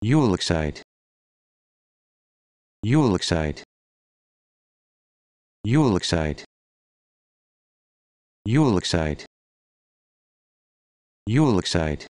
You'll excite. You'll excite. You'll excite. You'll excite. You'll excite.